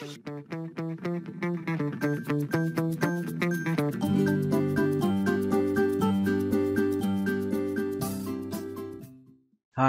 Thank you.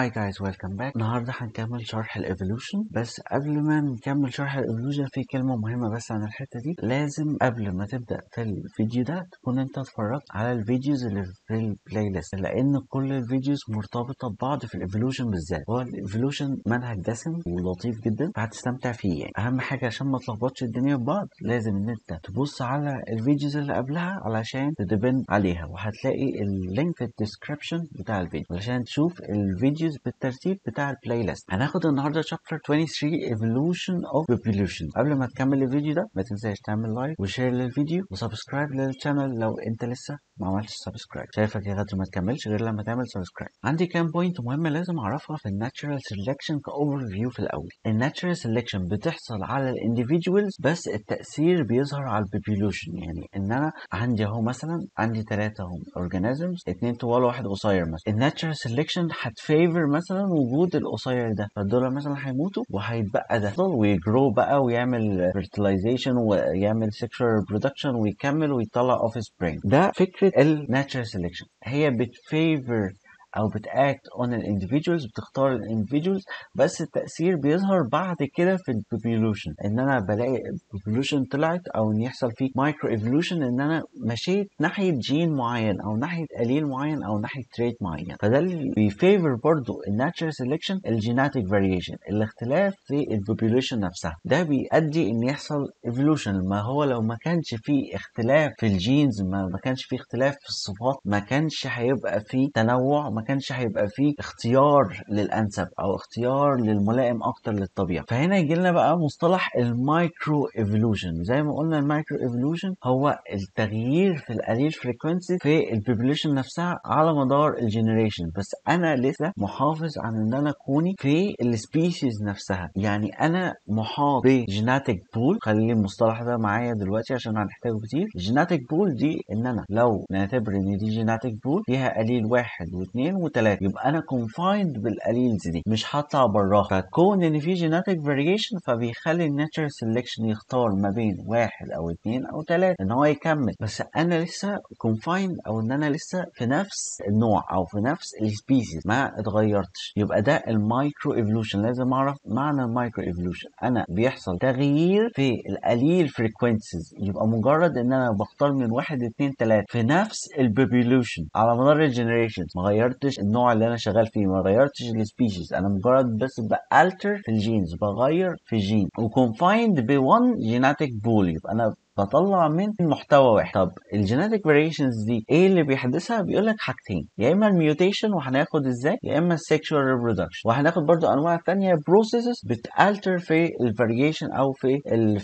هاي جايز ويلكم باك النهارده هنكمل شرح الايفولوشن بس قبل ما نكمل شرح الايفولوشن في كلمه مهمه بس عن الحته دي لازم قبل ما تبدا في الفيديو ده تكون انت اتفرجت على الفيديوز اللي في البلاي ليست لان كل الفيديوز مرتبطه ببعض في الايفولوشن بالذات هو الايفولوشن منهج دسم ولطيف جدا فهتستمتع فيه يعني اهم حاجه عشان ما تلخبطش الدنيا ببعض لازم ان انت تبص على الفيديوز اللي قبلها علشان تدبن عليها وهتلاقي اللينك في الديسكربشن بتاع الفيديو علشان تشوف الفيديوز فيديوز بالترتيب بتاع البلاي ليست هناخد النهارده شابتر 23 ايفولوشن اوف population قبل ما تكمل الفيديو ده ما تنساش تعمل لايك وشير للفيديو وسبسكرايب للشانل لو انت لسه ما عملتش سبسكرايب شايفك يا غدر ما تكملش غير لما تعمل سبسكرايب عندي كام بوينت مهمه لازم اعرفها في الناتشرال سيلكشن كاوفر فيو في الاول الناتشرال سيلكشن بتحصل على الانديفيدوالز بس التاثير بيظهر على البوبيولوشن يعني ان انا عندي اهو مثلا عندي ثلاثه اهو اورجانيزمز اثنين طوال واحد قصير مثلا الناتشرال سيلكشن هتفيفر يبرر مثلا وجود القصير ده فدول مثلا هيموتوا وهيتبقى ده ويجرو بقى ويعمل fertilization ويعمل sexual برودكشن ويكمل ويطلع اوف سبرينج ده فكره الناتشرال سيلكشن هي بتفيفر او بتاكت اون الاندفيدوالز بتختار الاندفيدوالز بس التاثير بيظهر بعد كده في البوبيولوشن ان انا بلاقي البوبيولوشن طلعت او ان يحصل فيه مايكرو ايفولوشن ان انا مشيت ناحيه جين معين او ناحيه قليل معين او ناحيه تريت معين فده اللي بيفيفر برضه الناتشرال سيلكشن الجيناتيك فاريشن الاختلاف في البوبيوليشن نفسها ده بيؤدي ان يحصل ايفولوشن ما هو لو ما كانش فيه اختلاف في الجينز ما, ما كانش فيه اختلاف في الصفات ما كانش هيبقى فيه تنوع ما كانش هيبقى فيه اختيار للانسب او اختيار للملائم اكتر للطبيعه فهنا يجي لنا بقى مصطلح المايكرو ايفولوشن زي ما قلنا المايكرو ايفولوشن هو التغيير في الاليل فريكوانسي في البوبوليشن نفسها على مدار الجنريشن بس انا لسه محافظ عن ان انا كوني في السبيشيز نفسها يعني انا محاط بجيناتيك بول خلي المصطلح ده معايا دلوقتي عشان هنحتاجه كتير جيناتيك بول دي ان انا لو نعتبر ان دي جيناتيك بول فيها قليل واحد واثنين 2 و3 يبقى انا كونفايند بالاليلز دي مش هطلع براها فكون ان في جيناتيك فاريشن فبيخلي الناتشر سيلكشن يختار ما بين واحد او اثنين او ثلاثه ان هو يكمل بس انا لسه كونفايند او ان انا لسه في نفس النوع او في نفس السبيسيز ما اتغيرتش يبقى ده المايكرو ايفولوشن لازم اعرف معنى المايكرو ايفولوشن انا بيحصل تغيير في الاليل فريكوينسيز يبقى مجرد ان انا بختار من واحد اثنين ثلاثه في نفس البوبيلوشن على مدار الجنريشنز ما غيرت غيرتش النوع اللي انا شغال فيه ما غيرتش السبيشيز انا مجرد بس بالتر في الجينز بغير في الجين وكونفايند ب1 جيناتيك بول يبقى انا بطلع من محتوى واحد طب الجينيتك فاريشنز دي ايه اللي بيحدثها بيقول لك حاجتين يا اما الميوتيشن وهناخد ازاي يا اما السيكشوال ريبرودكشن وهناخد برضو انواع ثانيه بروسيسز بتالتر في الفاريشن او في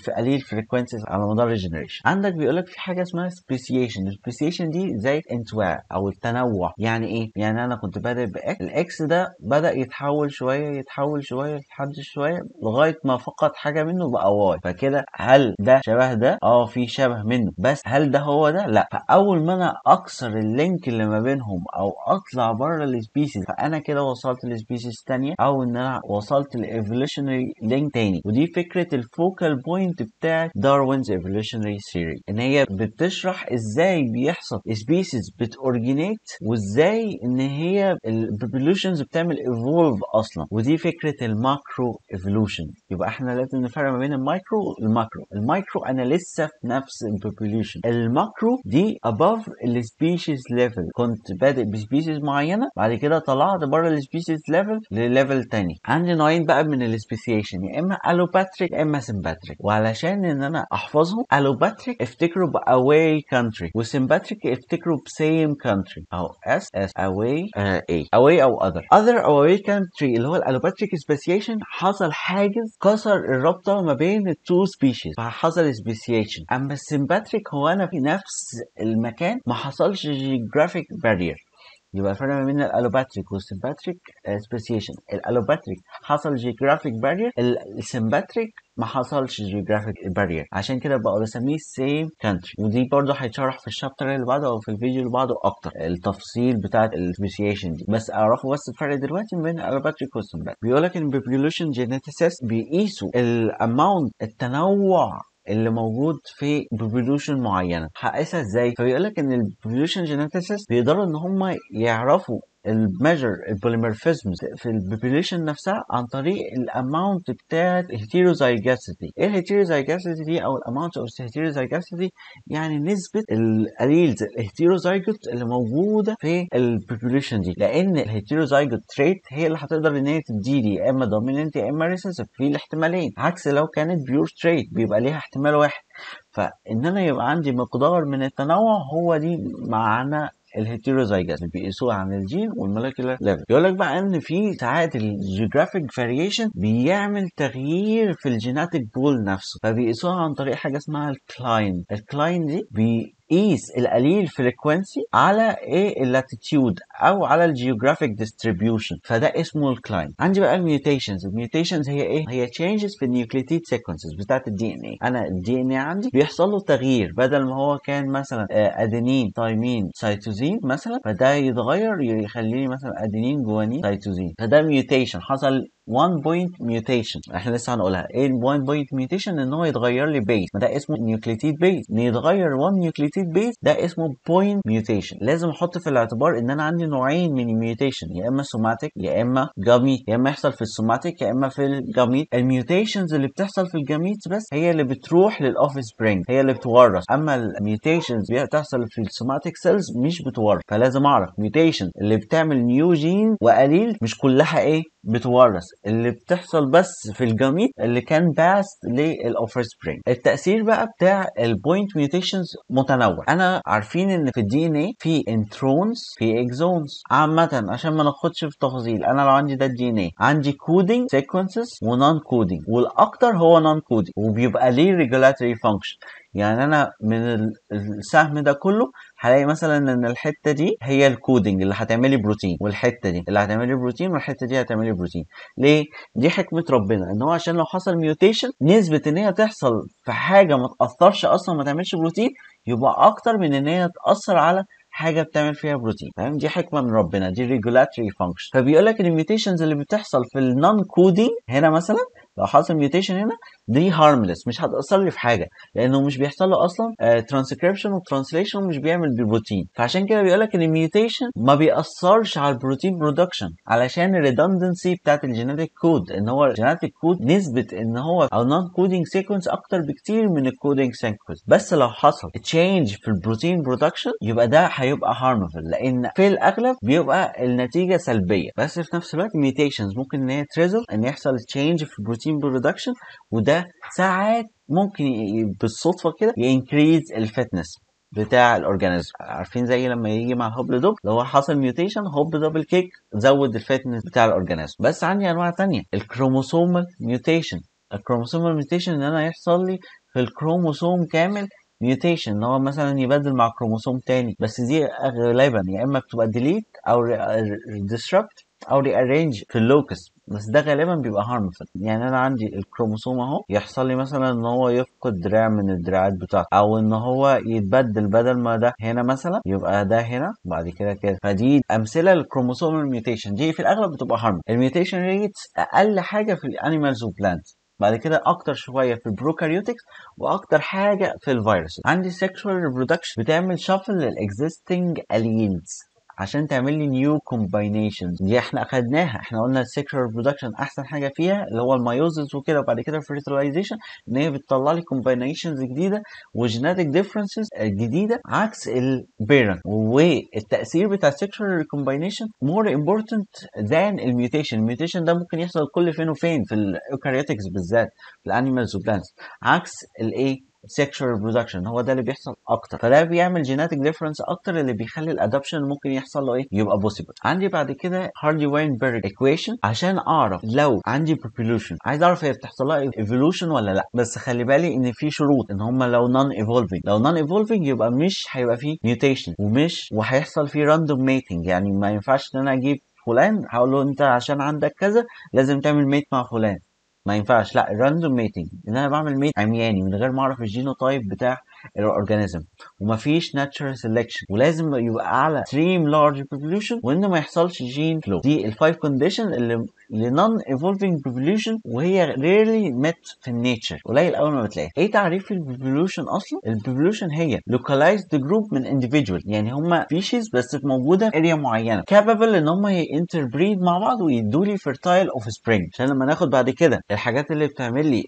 في قليل فريكوينسيز على مدار الجينيريشن عندك بيقول لك في حاجه اسمها سبيسيشن السبيسيشن دي زي الانتواع او التنوع يعني ايه يعني انا كنت بادئ باكس الاكس ده بدا يتحول شويه يتحول شويه يتحدث شويه لغايه ما فقد حاجه منه بقى واي فكده هل ده شبه ده اه اه في شبه منه بس هل ده هو ده لا فاول ما انا اكسر اللينك اللي ما بينهم او اطلع بره السبيسيز فانا كده وصلت لسبيسيز تانية او ان انا وصلت لايفولوشنري لينك تاني ودي فكره الفوكال بوينت بتاعت داروينز ايفولوشنري ثيوري ان هي بتشرح ازاي بيحصل سبيسيز بتورجينيت وازاي ان هي البوبوليشنز بتعمل ايفولف اصلا ودي فكره الماكرو ايفولوشن يبقى احنا لازم نفرق ما بين المايكرو والماكرو المايكرو انا لسه كده نفس البوبوليشن الماكرو دي اباف السبيشيز ليفل كنت بادئ بسبيشيز معينه بعد كده طلعت بره السبيشيز ليفل لليفل تاني عندي نوعين بقى من السبيسيشن يا اما الوباتريك يا اما سمباتريك وعلشان ان انا احفظهم الوباتريك افتكره باواي كانتري وسمباتريك افتكره بسيم كانتري آه، او اس اس اواي اي اواي او اذر اذر او اواي كانتري اللي هو الالوباتريك سبيسيشن حصل حاجز كسر الرابطه ما بين التو سبيشيز فحصل سبيسيشن ديستنيشن اما السيمباتريك هو انا في نفس المكان ما حصلش جيوغرافيك بارير يبقى الفرق ما بين الالوباتريك والسيمباتريك سبيسيشن الالوباتريك حصل جيوغرافيك بارير السيمباتريك ما حصلش جيوغرافيك بارير عشان كده بقول اسميه سيم كانتري ودي برضه هيتشرح في الشابتر اللي بعده او في الفيديو اللي بعده اكتر التفصيل بتاع السبيسيشن دي بس اعرفوا بس الفرق دلوقتي بين الالوباتريك والسيمباتريك بيقول لك ان بيبيولوشن جينيتيسيس بيقيسوا الاماونت التنوع اللي موجود في بوبوليوشن معينه هقيسها ازاي فبيقول لك ان البوبوليوشن جينيتيسيست بيقدروا ان هم يعرفوا الميجر البوليمورفيزم في البوبيليشن نفسها عن طريق الاماونت بتاعت الهيتيروزايجاستي ايه الهيتيروزايجاستي دي او الاماونت اوف الهيتيروزايجاستي يعني نسبه الاليلز الهيتيروزايجوت اللي موجوده في البوبيليشن دي لان الهيتيروزايجوت تريت هي اللي هتقدر ان هي لي يا اما دوميننت يا اما ريسيسيف في الاحتمالين عكس لو كانت بيور تريت بيبقى ليها احتمال واحد فان انا يبقى عندي مقدار من التنوع هو دي معنى الهيتيروزايجاس بيقيسوها عن الجين والمولكيولار ليفل يقول لك بقى ان في ساعات الجيوغرافيك فاريشن بيعمل تغيير في الجيناتيك بول نفسه فبيقيسوها عن طريق حاجه اسمها الكلاين الكلاين دي بي قيس القليل فريكوانسي على ايه اللاتيتيود او على الجيوغرافيك ديستريبيوشن فده اسمه الكلاين عندي بقى الميوتيشنز الميوتيشنز هي ايه هي تشينجز في النيوكليتيد سيكونسز بتاعت الدي ان اي انا الدي ان اي عندي بيحصل له تغيير بدل ما هو كان مثلا ادينين تايمين سيتوزين مثلا فده يتغير يخليني مثلا ادينين جوانين سيتوزين فده ميوتيشن حصل 1 بوينت ميوتيشن احنا لسه هنقولها ايه 1 بوينت ميوتيشن ان هو يتغير لي بيز ده اسمه نيوكليتيد بيز ان يتغير 1 نيوكليتيد بيز ده اسمه بوينت ميوتيشن لازم احط في الاعتبار ان انا عندي نوعين من الميوتيشن يا اما سوماتيك يا اما جاميت يا اما يحصل في السوماتيك يا اما في الجاميت الميوتيشنز اللي بتحصل في الجاميت بس هي اللي بتروح للاوف سبرينج هي اللي بتورث اما الميوتيشنز بتحصل في السوماتيك سيلز مش بتورث فلازم اعرف ميوتيشن اللي بتعمل نيو جين وقليل مش كلها ايه بتورث اللي بتحصل بس في الجاميت اللي كان باست للاوفر سبرينج التاثير بقى بتاع البوينت ميوتيشنز متنوع انا عارفين ان في الدي ان ايه في انترونز في اكزون ونص عامة عشان ما ناخدش في تفاصيل انا لو عندي ده الدي ان ايه عندي كودنج سيكونسز ونون كودنج والاكتر هو نون كودنج وبيبقى ليه ريجولاتوري فانكشن يعني انا من السهم ده كله هلاقي مثلا ان الحته دي هي الكودنج اللي هتعملي بروتين والحته دي اللي هتعملي بروتين والحته دي هتعملي بروتين ليه دي حكمه ربنا ان هو عشان لو حصل ميوتيشن نسبه ان هي تحصل في حاجه ما تاثرش اصلا ما تعملش بروتين يبقى اكتر من ان هي تاثر على حاجه بتعمل فيها بروتين فاهم دي حكمه من ربنا دي ريجولاتري فانكشن فبيقول لك الميوتيشنز اللي بتحصل في النون كودينج هنا مثلا لو حصل ميوتيشن هنا دي هارملس مش هتاثر لي في حاجه لانه مش بيحصل له اصلا ترانسكريبشن آه، وترانسليشن ومش بيعمل بالبروتين فعشان كده بيقول لك ان الميوتيشن ما بيأثرش على البروتين برودكشن علشان الريدندنسي بتاعت الجينيتك كود ان هو الجينيتك كود نسبه ان هو او نون كودنج سيكونس اكتر بكتير من الكودنج سيكونس بس لو حصل تشينج في البروتين برودكشن يبقى ده هيبقى هارمفل لان في الاغلب بيبقى النتيجه سلبيه بس في نفس الوقت ميوتيشنز ممكن ان هي تريزل ان يحصل تشينج في البروتين البروتين برودكشن وده ساعات ممكن بالصدفه كده ينكريز الفتنس بتاع الاورجانيزم عارفين زي لما يجي مع هوب دوب لو هو حصل ميوتيشن هوب دبل كيك زود الفتنس بتاع الاورجانيزم بس عندي انواع تانية الكروموسومال ميوتيشن الكروموسومال ميوتيشن ان انا يحصل لي في الكروموسوم كامل ميوتيشن ان هو مثلا يبدل مع كروموسوم تاني بس دي غالبا يا يعني اما بتبقى ديليت او ديستربت او ريارينج في اللوكس بس ده غالبا بيبقى هارمفل يعني انا عندي الكروموسوم اهو يحصل لي مثلا ان هو يفقد دراع من الدراعات بتاعته او ان هو يتبدل بدل ما ده هنا مثلا يبقى ده هنا بعد كده كده فدي امثله للكروموسوم الميوتيشن دي في الاغلب بتبقى هارمفل الميوتيشن ريتس اقل حاجه في الانيمالز وبلانتس بعد كده اكتر شويه في البروكاريوتكس واكتر حاجه في الفيروس عندي سيكشوال ريبرودكشن بتعمل شفل للاكزيستنج اليلز عشان تعمل لي نيو كومباينيشنز دي احنا اخدناها احنا قلنا السيكشوال برودكشن احسن حاجه فيها اللي هو الميوزز وكده وبعد كده الفيرتلايزيشن ان هي بتطلع لي كومباينيشنز جديده وجيناتيك ديفرنسز جديده عكس البيرنت والتاثير بتاع السيكشوال كومباينيشن مور امبورتنت ذان الميوتيشن الميوتيشن ده ممكن يحصل كل فين وفين في الايوكاريوتكس بالذات في الانيمالز وبلانتس عكس الايه سيكشوال ريبرودكشن هو ده اللي بيحصل اكتر فده بيعمل جيناتيك ديفرنس اكتر اللي بيخلي الادابشن ممكن يحصل له ايه يبقى بوسيبل عندي بعد كده هاردي واينبرج ايكويشن عشان اعرف لو عندي بوبوليوشن عايز اعرف هي بتحصل لها ايفولوشن ولا لا بس خلي بالي ان في شروط ان هم لو نون ايفولفنج لو نون ايفولفنج يبقى مش هيبقى فيه ميوتيشن ومش وهيحصل فيه راندوم ميتنج يعني ما ينفعش ان انا اجيب فلان هقول له انت عشان عندك كذا لازم تعمل ميت مع فلان ما ينفعش لا الراندوم ميتنج ان انا بعمل ميت عمياني من غير ما اعرف الجينوتايب بتاع الاورجانيزم ومفيش ناتشرال سيلكشن ولازم يبقى اعلى ستريم لارج بريفوليوشن وان ما يحصلش جين فلو دي الفايف كونديشن اللي لنون ايفولفينج بريفوليوشن وهي ريرلي مت في النيتشر قليل قوي ما بتلاقيها ايه تعريف البريفوليوشن اصلا البريفوليوشن هي لوكالايزد جروب من انديفيدوال يعني هم فيشيز بس موجوده في اريا معينه كابابل ان هم ينتربريد مع بعض ويدوا لي فيرتايل اوف سبرينج عشان لما ناخد بعد كده الحاجات اللي بتعمل لي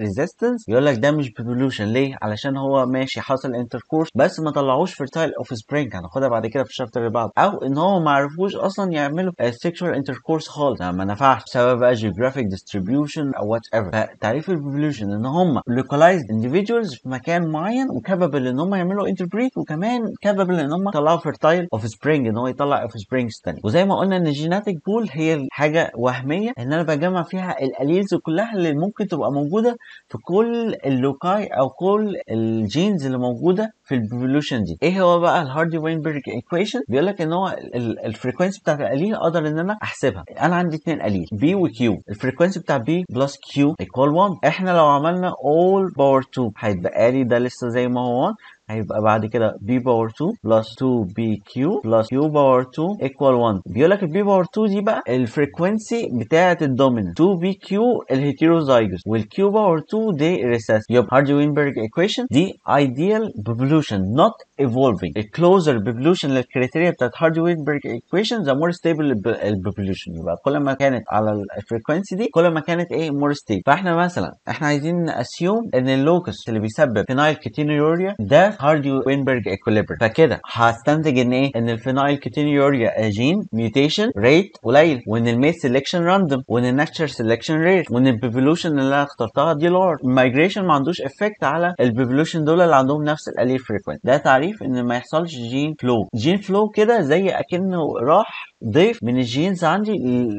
ريزيستنس آه, يقول لك ده مش بريفوليوشن ليه علشان ان هو ماشي حصل انتركورس بس ما طلعوش فيرتايل اوف سبرينج هناخدها بعد كده في الشابتر اللي بعده او ان هو ما عرفوش اصلا يعملوا سيكشوال انتركورس خالص يعني ما نفعش بسبب بقى جيوغرافيك ديستريبيوشن او وات ايفر فتعريف الايفولوشن ان هم لوكالايزد انديفيدوالز في مكان معين وكابابل ان هم يعملوا انتربريت وكمان كابابل ان هم يطلعوا فيرتايل اوف سبرينج ان هو يطلع اوف سبرينج تاني وزي ما قلنا ان الجيناتيك بول هي حاجه وهميه ان انا بجمع فيها الاليلز كلها اللي ممكن تبقى موجوده في كل اللوكاي او كل الجينز اللي موجوده في البيفولوشن دي ايه هو بقى الهاردي وينبرج ايكويشن بيقول لك ان هو الفريكوانسي بتاعت القليل اقدر ان انا احسبها انا عندي اثنين قليل بي وكيو الفريكوانسي بتاع بي بلس كيو ايكوال 1 احنا لو عملنا اول باور 2 هيتبقى لي ده لسه زي ما هو 1 هيبقى بعد كده بي باور 2 بلس 2 بي كيو بلس كيو باور 2 ايكوال 1 بيقول لك البي باور 2 دي بقى الفريكونسي بتاعه الدوميننت 2 بي كيو الهيتيروزايجوس والكيو باور 2 دي ريسس يبقى هاردي وينبرج ايكويشن دي ايديال بيبلوشن نوت evolving الكلوزر closer للكريتيريا بتاعت هاردي وينبرج ايكويشن ذا مور ستيبل البيبولوشن يبقى كل ما كانت على الفريكونسي دي كل ما كانت ايه مور ستيبل فاحنا مثلا احنا عايزين نأسيوم ان اللوكس اللي بيسبب فينايل كيتينيوريا ده هاردي وينبرج اكوليبر فكده هستنتج ان ايه ان الفينايل كيتينيوريا جين ميوتيشن ريت قليل وان الميت سيلكشن راندوم وان الناتشر سيلكشن ريت وان البيفولوشن اللي انا اخترتها دي لارج المايجريشن ما عندوش افكت على البيفولوشن دول اللي عندهم نفس الاليل فريكوينت ده تعريف ان ما يحصلش جين فلو جين فلو كده زي اكنه راح ضيف من الجينز عندي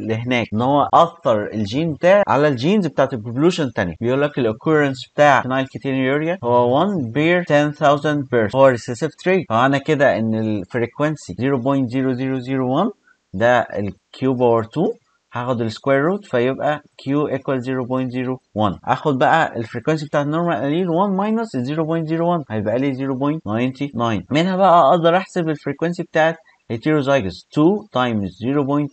لهناك ان هو اثر الجين بتاعي على الجينز بتاعت البيفولوشن الثانيه بيقول لك الاكورنس بتاع نايل كيتينيوريا هو 1 بير 10000 نيوتن بير هو ريسيسيف تريت فمعنى كده ان الفريكونسي 0.0001 ده الكيو باور 2 هاخد السكوير روت فيبقى Q equal 0.01 هاخد بقى الفريكونسي بتاعت نورمال قليل 1 minus 0.01 هيبقى لي 0.99 منها بقى اقدر احسب الفريكونسي بتاعت heterozygous 2 times 0.99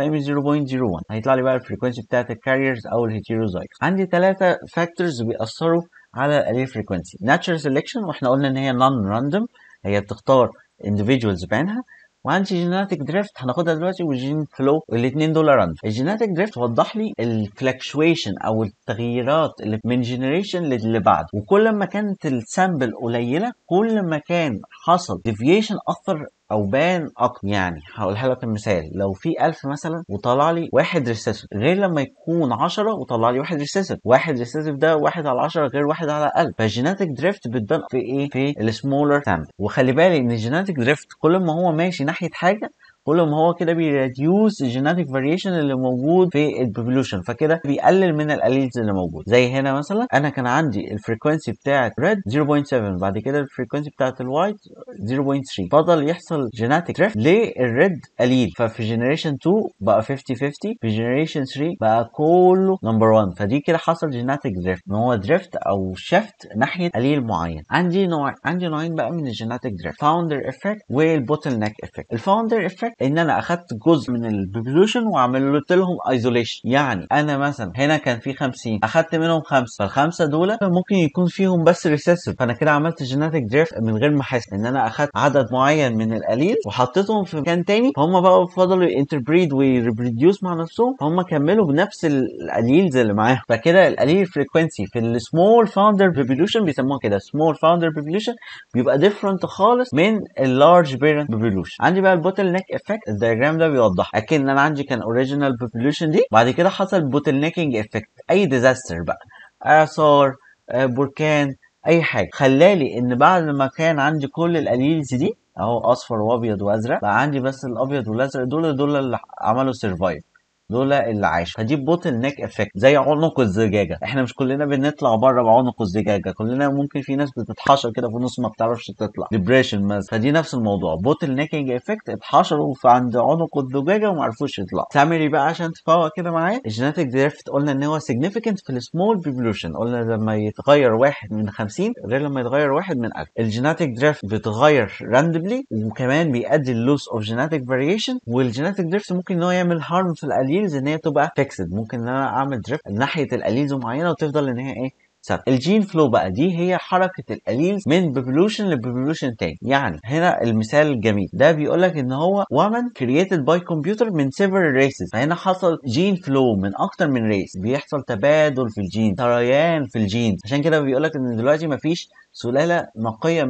times 0.01 هيطلع لي بقى الفريكونسي بتاعت الكاريرز او الهيتيروزايكس عندي ثلاثة فاكتورز بيأثروا على الاليه فريكونسي ناتشرال سيلكشن واحنا قلنا ان هي نون راندوم هي بتختار individuals بعينها وعندي جيناتيك دريفت هناخدها دلوقتي والجين فلو الاثنين دول راندوم الجيناتيك دريفت وضح لي الفلكشويشن او التغييرات اللي من جنريشن للي بعده وكل ما كانت السامبل قليله كل ما كان حصل ديفيشن اكثر او بان اقل يعني هقولها لك المثال لو في ألف مثلا وطلع لي واحد ريسيسيف غير لما يكون 10 وطلع لي واحد ريسيسيف واحد ريسيسيف ده واحد على 10 غير واحد على 1000 فالجيناتيك دريفت بتبان في ايه في السمولر سامبل وخلي بالي ان الجيناتيك دريفت كل ما هو ماشي ناحيه حاجه كل ما هو كده بيريديوس الجيناتيك فاريشن اللي موجود في البوبوليوشن فكده بيقلل من الاليلز اللي موجود زي هنا مثلا انا كان عندي الفريكونسي بتاعت ريد 0.7 بعد كده الفريكونسي بتاعه الوايت 0.3 فضل يحصل جيناتيك دريفت للريد قليل ففي جنريشن 2 بقى 50 50 في جنريشن 3 بقى كله نمبر 1 فدي كده حصل جيناتيك دريفت ان هو دريفت او شيفت ناحيه قليل معين عندي نوع عندي نوعين بقى من الجيناتيك دريفت فاوندر افكت والبوتل نيك افكت الفاوندر افكت ان انا اخدت جزء من البوبوليوشن وعملت لهم ايزوليشن يعني انا مثلا هنا كان في 50 اخدت منهم خمسه فالخمسه دول ممكن يكون فيهم بس ريسيسيف فانا كده عملت جيناتيك دريفت من غير ما احس ان انا اخدت عدد معين من القليل وحطيتهم في مكان تاني فهم بقى فضلوا انتربريد ويريبريديوس مع نفسهم فهم كملوا بنفس القليل اللي معاهم فكده القليل فريكونسي في السمول فاوندر بوبوليوشن بيسموها كده سمول فاوندر بوبوليوشن بيبقى ديفرنت خالص من اللارج بيرنت بوبوليوشن عندي بقى البوتل نيك افكت الدياجرام ده بيوضح اكن ان انا عندي كان اوريجينال بوبوليشن دي بعد كده حصل بوتل نيكينج افكت اي ديزاستر بقى اعصار آه، بركان اي حاجه خلالي ان بعد ما كان عندي كل الاليلز دي اهو اصفر وابيض وازرق بقى عندي بس الابيض والازرق دول دول اللي عملوا سيرفايف دول اللي العاشر فدي بوتل نيك افكت زي عنق الزجاجه احنا مش كلنا بنطلع بره بعنق الزجاجه كلنا ممكن في ناس بتتحشر كده في النص ما بتعرفش تطلع ديبريشن مثلا فدي نفس الموضوع بوتل نيكينج افكت اتحشروا في عند عنق الزجاجه وما عرفوش يطلعوا سامري بقى عشان تفوق كده معايا الجينيتك دريفت قلنا ان هو سيجنيفيكانت في السمول بيبلوشن قلنا لما يتغير واحد من 50 غير لما يتغير واحد من 1000 الجينيتك دريفت بيتغير راندبلي وكمان بيؤدي للوس اوف جينيتك فاريشن والجينيتك دريفت ممكن ان هو يعمل هارم في الاليف الاليلز ان هي تبقى فيكسد ممكن ان انا اعمل دريفت ناحيه الاليلز معينه وتفضل ان هي ايه ثابت الجين فلو بقى دي هي حركه الاليلز من بيبولوشن لبيبولوشن تاني يعني هنا المثال الجميل ده بيقول لك ان هو ومن كرييتد باي كمبيوتر من سيفر ريسز فهنا حصل جين فلو من اكتر من ريس بيحصل تبادل في الجين سريان في الجين عشان كده بيقول لك ان دلوقتي مفيش سلاله نقيه 100%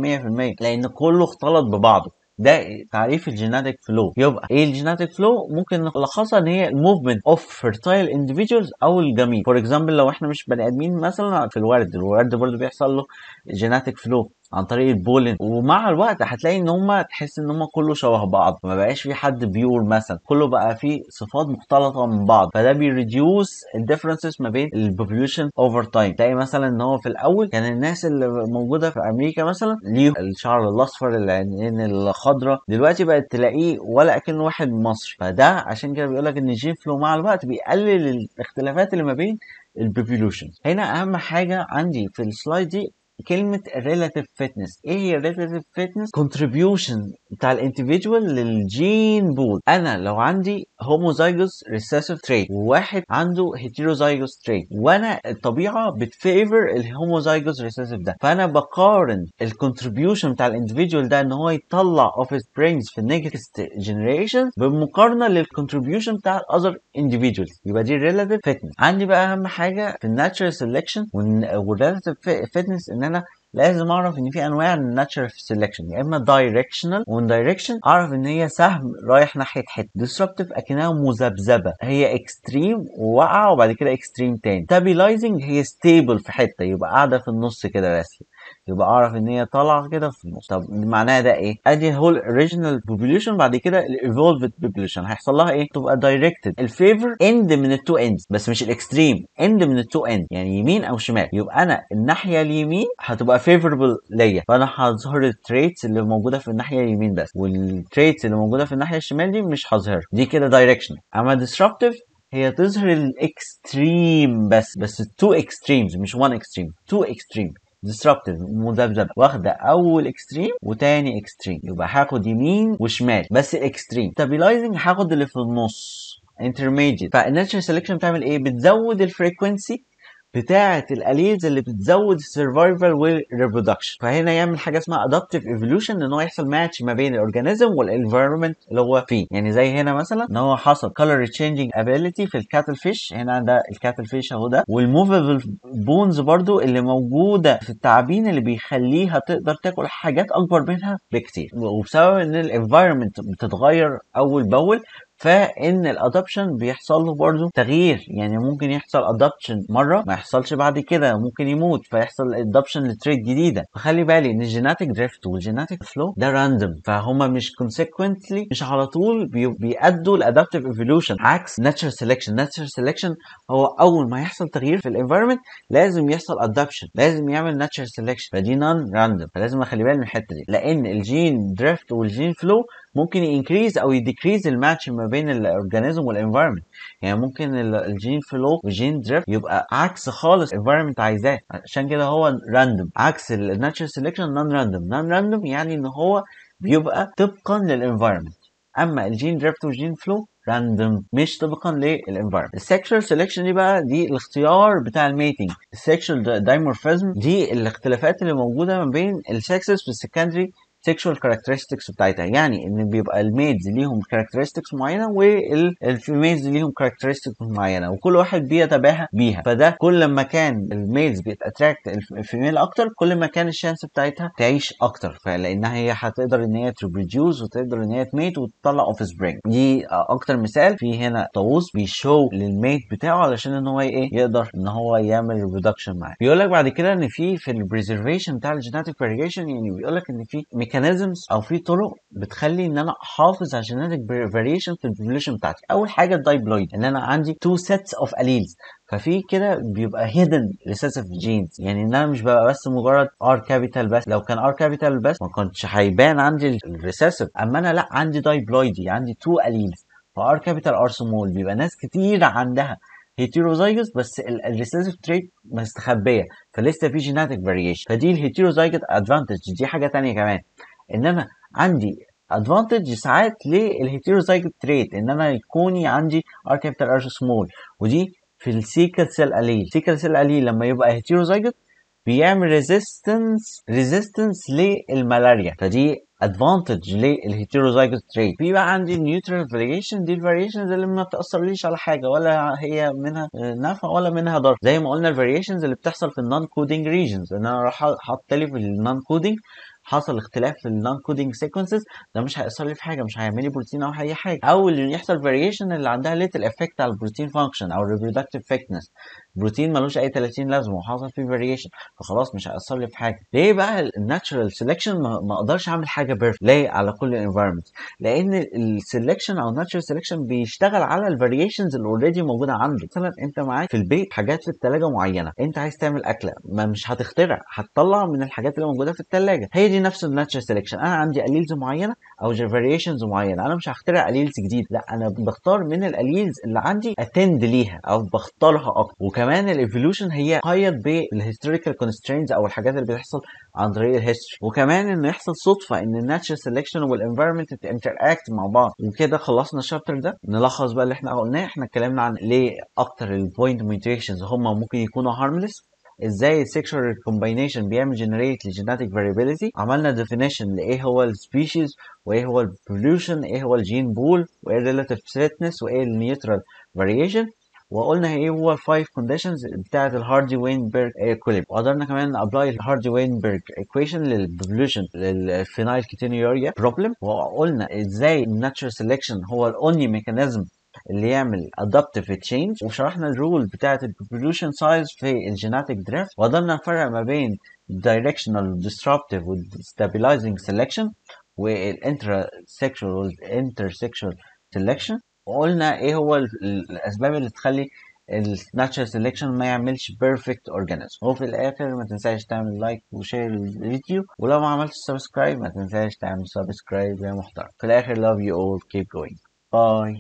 لان كله اختلط ببعضه ده تعريف الجيناتيك فلو يبقى ايه الجيناتيك فلو ممكن نلخصها ان هي الموفمنت اوف فيرتايل انديفيدوالز او الجميل فور اكزامبل لو احنا مش بني ادمين مثلا في الورد الورد برضه بيحصل له جيناتيك فلو عن طريق البولينج ومع الوقت هتلاقي ان هم تحس ان هم كله شبه بعض ما بقاش في حد بيور مثلا كله بقى فيه صفات مختلطه من بعض فده بيريديوس الديفرنسز ما بين البوبيوليشن اوفر تايم تلاقي مثلا ان هو في الاول كان الناس اللي موجوده في امريكا مثلا ليه الشعر الاصفر العينين الخضراء دلوقتي بقت تلاقيه ولا اكن واحد مصري فده عشان كده بيقول لك ان الجين فلو مع الوقت بيقلل الاختلافات اللي ما بين البوبيوليشن هنا اهم حاجه عندي في السلايد دي كلمه relative fitness ايه هي relative fitness contribution بتاع لل للجين بول انا لو عندي homozygous recessive trait وواحد عنده heterozygous trait وانا الطبيعه بتفيفر homozygous recessive ده فانا بقارن contribution بتاع individual ده ان هو يطلع his brains في generation بمقارنة بالمقارنه contribution بتاع الاذر individuals يبقى دي relative fitness عندي بقى اهم حاجه في natural selection وال relative fitness ان انا لازم اعرف ان في انواع من الناتشرال سيلكشن يا اما دايركشنال وان دايركشن اعرف ان هي سهم رايح ناحيه حته ديسربتيف اكنها مذبذبه هي اكستريم وواقعه وبعد كده اكستريم تاني ستابيلايزنج هي ستيبل في حته يبقى قاعده في النص كده راسيه يبقى اعرف ان هي طالعه كده في النص طب معناها ده ايه ادي هو الاوريجينال بوبوليشن بعد كده الايفولفد بوبوليشن هيحصل لها ايه تبقى دايركتد الفيفر اند من التو اندز بس مش الاكستريم اند من التو اند يعني يمين او شمال يبقى انا الناحيه اليمين هتبقى فيفربل ليا فانا هظهر التريتس اللي موجوده في الناحيه اليمين بس والتريتس اللي موجوده في الناحيه الشمال دي مش هظهرها دي كده دايركشن اما ديسربتيف هي تظهر الاكستريم بس بس تو اكستريمز مش وان اكستريم تو اكستريم ديستربتيف مذبذبه واخده اول اكستريم وتاني اكستريم يبقى هاخد يمين وشمال بس اكستريم ستابيلايزنج هاخد اللي في النص انترميديت فالناتشر سيلكشن بتعمل ايه بتزود الفريكونسي بتاعه الاليلز اللي بتزود السرفايفل والريبرودكشن فهنا يعمل حاجه اسمها ادابتيف ايفولوشن ان هو يحصل ماتش ما بين الاورجانيزم والانفايرمنت اللي هو فيه يعني زي هنا مثلا ان هو حصل كلر تشينجينج ابيليتي في الكاتل فيش هنا ده الكاتل فيش اهو ده والموفبل بونز برضو اللي موجوده في التعابين اللي بيخليها تقدر تاكل حاجات اكبر منها بكتير وبسبب ان الانفايرمنت بتتغير اول باول فان الادابشن بيحصل له برضه تغيير يعني ممكن يحصل ادابشن مره ما يحصلش بعد كده ممكن يموت فيحصل ادابشن لتريد جديده فخلي بالي ان الجيناتيك دريفت والجيناتيك فلو ده راندوم فهما مش كونسيكونتلي مش على طول بيأدوا الادابتيف ايفولوشن عكس ناتشر سيلكشن ناتشر سيلكشن هو اول ما يحصل تغيير في الانفايرمنت لازم يحصل ادابشن لازم يعمل ناتشر سيلكشن فدي نون راندوم فلازم اخلي بالي من الحته دي لان الجين دريفت والجين فلو ممكن ينكريز او يديكريز الماتش ما بين الاورجانيزم والانفايرمنت يعني ممكن الجين فلو وجين دريفت يبقى عكس خالص الانفايرمنت عايزاه عشان كده هو راندوم عكس الناتشرال سيلكشن نون راندوم نون راندوم يعني ان هو بيبقى طبقا للانفايرمنت اما الجين دريفت والجين فلو راندوم مش طبقا للانفايرمنت السكشوال سيلكشن دي بقى دي الاختيار بتاع الميتنج السكشوال دايمورفيزم دي الاختلافات اللي موجوده ما بين السكسز في السكندري sexual characteristics بتاعتها يعني ان بيبقى الميدز ليهم كاركترستكس معينه والفيميلز ليهم كاركترستكس معينه وكل واحد بيتباهى بيها فده كل ما كان الميلز بيتاتراكت الفيميل اكتر كل ما كان الشانس بتاعتها تعيش اكتر فلانها هي هتقدر ان هي تريبريديوز وتقدر ان هي تميت وتطلع اوف سبرينج دي اكتر مثال في هنا طاووس بيشو للميت بتاعه علشان ان هو ايه يقدر ان هو يعمل ريبرودكشن معاه بيقول لك بعد كده ان في في البريزرفيشن بتاع الجيناتيك فاريجيشن يعني بيقول لك ان في ميكانيزمز او في طرق بتخلي ان انا احافظ على جينيتك فاريشن في البوبوليشن بتاعتي اول حاجه الدايبلويد ان انا عندي تو سيتس اوف اليلز ففي كده بيبقى هيدن ريسيسيف جينز يعني ان انا مش ببقى بس مجرد ار كابيتال بس لو كان ار كابيتال بس ما كنتش هيبان عندي الريسيسيف اما انا لا عندي دايبلويدي عندي تو اليلز فار كابيتال ار سمول بيبقى ناس كتير عندها هيتيروزايجوس بس الريسيسيف تريت مستخبيه فلسه في جيناتيك فاريشن فدي الهيتيروزايجوت ادفانتج دي حاجه ثانيه كمان ان انا عندي ادفانتج ساعات للهيتيروزايكل تريت ان انا يكوني عندي ار كابيتال ار سمول ودي في السيكل سيل اليل السيكل سيل اليل لما يبقى هيتيروزايكل بيعمل ريزيستنس ريزيستنس للملاريا فدي ادفانتج للهيتيروزايكل تريت في بقى عندي نيوترال فاريشن دي الفاريشنز اللي ما بتاثرليش على حاجه ولا هي منها نفع ولا منها ضرر زي ما قلنا الفاريشنز اللي بتحصل في النون كودنج ريجنز ان انا راح حاطط لي في النون كودنج حصل اختلاف في النون كودنج سيكونسز ده مش هيأثر لي في حاجه مش هيعمل لي بروتين او اي حاجه او اللي يحصل فاريشن اللي عندها ليتل افكت على البروتين فانكشن او الريبرودكتيف فيتنس بروتين ملوش اي 30 لازمه وحصل فيه فاريشن فخلاص مش هيأثر لي في حاجه ليه بقى الناتشرال سيلكشن ما اقدرش اعمل حاجه بيرفكت ليه على كل الانفايرمنت لان السيلكشن او الناتشرال سيلكشن بيشتغل على الفاريشنز اللي اوريدي موجوده عنده مثلا انت معاك في البيت حاجات في الثلاجه معينه انت عايز تعمل اكله ما مش هتخترع هتطلع من الحاجات اللي موجوده في الثلاجه هي دي نفس الناتشرال سيلكشن انا عندي اليلز معينه او فاريشنز معينه انا مش هخترع اليلز جديد لا انا بختار من الاليلز اللي عندي اتند ليها او بختارها اكتر وكمان كمان الايفولوشن هي قيد بالهيستوريكال كونسترينز او الحاجات اللي بتحصل عن طريق الهيستوري وكمان انه يحصل صدفه ان الناتشر سيلكشن والانفيرمنت تنتراكت مع بعض وكده خلصنا الشابتر ده نلخص بقى اللي احنا قلناه احنا اتكلمنا عن ليه اكتر البوينت ميوتيشنز هم ممكن يكونوا هارمليس ازاي السيكشوال كومباينيشن بيعمل جنريت لجيناتيك فاريبيليتي عملنا ديفينيشن لايه هو السبيشيز وايه هو البوليوشن ايه هو الجين بول وايه الريلاتيف سليتنس وايه النيوترال فاريشن وقلنا ايه هو الفايف كونديشنز بتاعت الهاردي وينبرج ايكوليب وقدرنا كمان ابلاي الهاردي وينبرج ايكويشن للبوليوشن للفينايل كيتينيوريا بروبلم وقلنا ازاي الناتشرال سيلكشن هو الاونلي ميكانيزم اللي يعمل ادابتيف تشينج وشرحنا الرول بتاعت البوليوشن سايز في الجيناتيك دريفت وقدرنا نفرق ما بين directional disruptive stabilizing selection والانتر سيكشوال selection وقلنا ايه هو الاسباب اللي تخلي الناتشرال سيلكشن ما يعملش بيرفكت اورجانيزم وفي الاخر ما تنساش تعمل لايك وشير الفيديو ولو ما عملتش سبسكرايب ما تنساش تعمل سبسكرايب يا محترم في الاخر love you all keep going باي